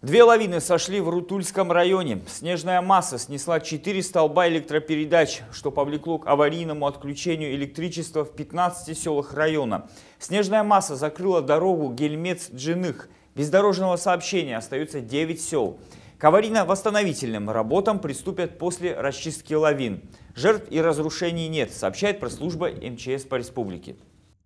Две лавины сошли в Рутульском районе. Снежная масса снесла четыре столба электропередач, что повлекло к аварийному отключению электричества в 15 селах района. Снежная масса закрыла дорогу Гельмец-Джиных. Без дорожного сообщения остаются 9 сел. К аварийно-восстановительным работам приступят после расчистки лавин. Жертв и разрушений нет, сообщает пресс-служба МЧС по республике.